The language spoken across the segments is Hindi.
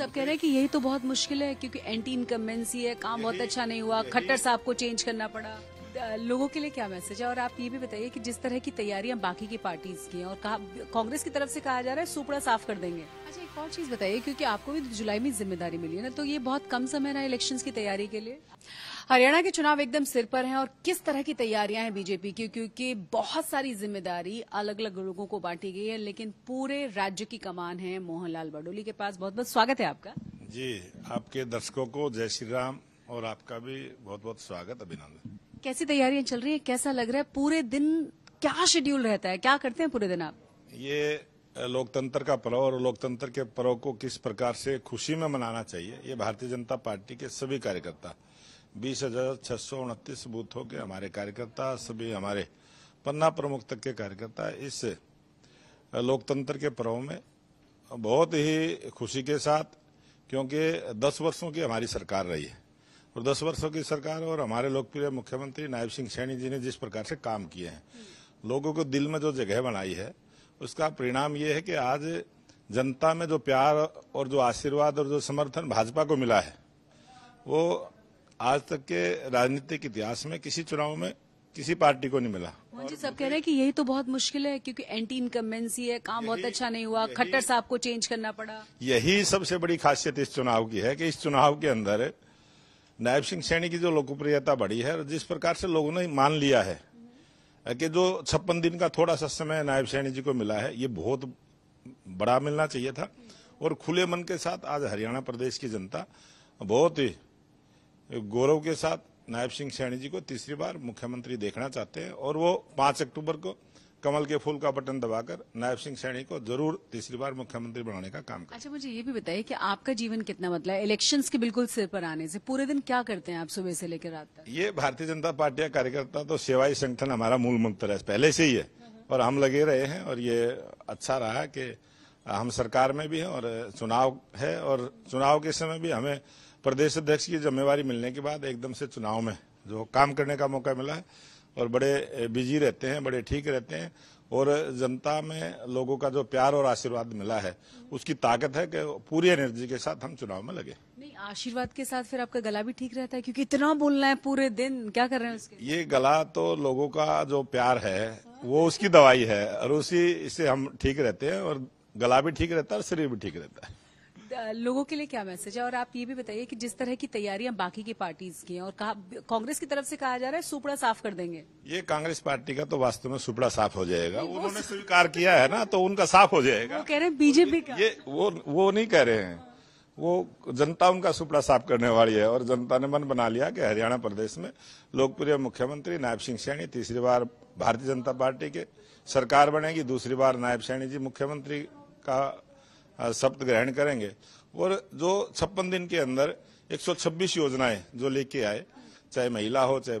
सब कह रहे हैं कि यही तो बहुत मुश्किल है क्योंकि एंटी इनकम्बेंसी है काम बहुत अच्छा नहीं हुआ खट्टर साहब को चेंज करना पड़ा लोगों के लिए क्या मैसेज है और आप ये भी बताइए कि जिस तरह की तैयारियां बाकी की पार्टीज की हैं और कहा कांग्रेस की तरफ से कहा जा रहा है सुपड़ा साफ कर देंगे अच्छा एक और चीज बताइए क्योंकि आपको भी जुलाई में जिम्मेदारी मिली है ना तो ये बहुत कम समय रहा इलेक्शन की तैयारी के लिए हरियाणा के चुनाव एकदम सिर पर हैं और किस तरह की तैयारियां हैं बीजेपी की क्योंकि बहुत सारी जिम्मेदारी अलग अलग लोगों को बांटी गई है लेकिन पूरे राज्य की कमान है मोहनलाल बडोली के पास बहुत बहुत स्वागत है आपका जी आपके दर्शकों को जय श्री राम और आपका भी बहुत बहुत स्वागत अभिनंदन कैसी तैयारियां चल रही है कैसा लग रहा है पूरे दिन क्या शेड्यूल रहता है क्या करते हैं पूरे दिन आप ये लोकतंत्र का पर्व और लोकतंत्र के पर्व को किस प्रकार से खुशी में मनाना चाहिए ये भारतीय जनता पार्टी के सभी कार्यकर्ता बीस हजार छह सौ उनतीस बूथों के हमारे कार्यकर्ता सभी हमारे पन्ना प्रमुख तक के कार्यकर्ता इस लोकतंत्र के पर्व में बहुत ही खुशी के साथ क्योंकि दस वर्षों की हमारी सरकार रही है और दस वर्षों की सरकार और हमारे लोकप्रिय मुख्यमंत्री नायब सिंह सैनी जी ने जिस प्रकार से काम किए हैं लोगों को दिल में जो जगह बनाई है उसका परिणाम ये है कि आज जनता में जो प्यार और जो आशीर्वाद और जो समर्थन भाजपा को मिला है वो आज तक के राजनीतिक इतिहास में किसी चुनाव में किसी पार्टी को नहीं मिला जी सब कह रहे हैं कि यही तो बहुत मुश्किल है क्योंकि एंटी इनकम्बेंसी है काम बहुत अच्छा नहीं हुआ खट्टर साहब को चेंज करना पड़ा यही सबसे बड़ी खासियत इस चुनाव की है कि इस चुनाव के अंदर नायब सिंह सैनी की जो लोकप्रियता बढ़ी है जिस प्रकार से लोगों ने मान लिया है कि जो छप्पन दिन का थोड़ा सा समय नायब सैनी जी को मिला है ये बहुत बड़ा मिलना चाहिए था और खुले मन के साथ आज हरियाणा प्रदेश की जनता बहुत ही गौरव के साथ नायब सिंह सैनी जी को तीसरी बार मुख्यमंत्री देखना चाहते हैं और वो पांच अक्टूबर को कमल के फूल का बटन दबाकर नायब सिंह सैनी को जरूर तीसरी बार मुख्यमंत्री बनाने का काम करें अच्छा मुझे ये भी बताइए कि आपका जीवन कितना मतलब इलेक्शंस के बिल्कुल सिर पर आने से पूरे दिन क्या करते हैं आप सुबह से लेकर रात तक ये भारतीय जनता पार्टी का कार्यकर्ता तो सेवाई संगठन हमारा मूल मंत्र है पहले से ही है हम्म। और हम लगे रहे हैं और ये अच्छा रहा कि हम सरकार में भी हैं और चुनाव है और चुनाव के समय भी हमें प्रदेश अध्यक्ष की जिम्मेवारी मिलने के बाद एकदम से चुनाव में जो काम करने का मौका मिला है और बड़े बिजी रहते हैं बड़े ठीक रहते हैं और जनता में लोगों का जो प्यार और आशीर्वाद मिला है उसकी ताकत है कि पूरी एनर्जी के साथ हम चुनाव में लगे नहीं आशीर्वाद के साथ फिर आपका गला भी ठीक रहता है क्योंकि इतना बोलना है पूरे दिन क्या कर रहे हैं उसके ये गला तो लोगों का जो प्यार है वो उसकी दवाई है और उसी से हम ठीक रहते हैं और गला भी ठीक रहता है और शरीर भी ठीक रहता है लोगों के लिए क्या मैसेज है और आप ये भी बताइए कि जिस तरह की तैयारियां बाकी की पार्टीज की हैं और कांग्रेस की तरफ से कहा जा रहा है सुपड़ा साफ कर देंगे ये कांग्रेस पार्टी का तो वास्तव में सुपड़ा साफ हो जाएगा उन्होंने स्वीकार किया है ना तो उनका साफ हो जाएगा वो कह रहे हैं बीजेपी का ये वो वो नहीं कह रहे हैं वो जनता उनका सुपड़ा साफ करने वाली है और जनता ने मन बना लिया कि हरियाणा प्रदेश में लोकप्रिय मुख्यमंत्री नायब सिंह सैनी तीसरी बार भारतीय जनता पार्टी के सरकार बनेगी दूसरी बार नायब सैनी जी मुख्यमंत्री का शपथ ग्रहण करेंगे और जो छप्पन दिन के अंदर 126 योजनाएं जो लेके आए चाहे महिला हो चाहे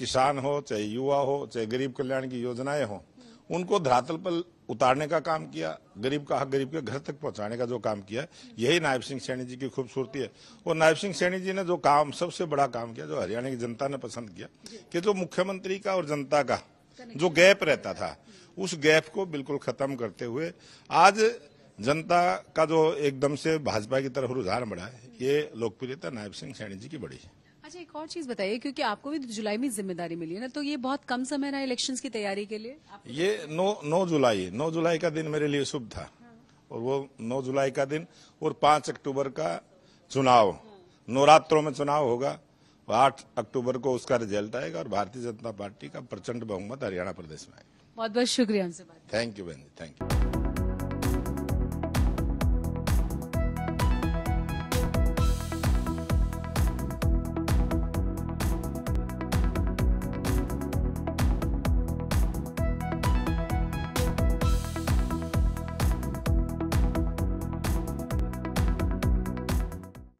किसान हो चाहे युवा हो चाहे गरीब कल्याण की योजनाएं हो उनको धरातल पर उतारने का काम किया गरीब का हक गरीब के घर तक पहुंचाने का जो काम किया यही नायब सिंह सैनी जी की खूबसूरती है और नायब सिंह सैनी जी ने जो काम सबसे बड़ा काम किया जो हरियाणा की जनता ने पसंद किया कि जो मुख्यमंत्री का और जनता का जो गैप रहता था उस गैप को बिल्कुल खत्म करते हुए आज जनता का जो एकदम से भाजपा की तरफ रुझान बढ़ा है ये लोकप्रियता नायब सिंह सैनी जी की बड़ी है अच्छा एक और चीज बताइए क्योंकि आपको भी तो जुलाई में जिम्मेदारी मिली है ना तो ये बहुत कम समय रहा इलेक्शन की तैयारी के लिए ये नौ नौ जुलाई नौ जुलाई का दिन मेरे लिए शुभ था हाँ। और वो नौ जुलाई का दिन और पांच अक्टूबर का चुनाव नवरात्रों में चुनाव होगा आठ अक्टूबर को उसका रिजल्ट आएगा और भारतीय जनता पार्टी का प्रचंड बहुमत हरियाणा प्रदेश में आएगा बहुत बहुत शुक्रिया हमसे थैंक यू बहन जी थैंक यू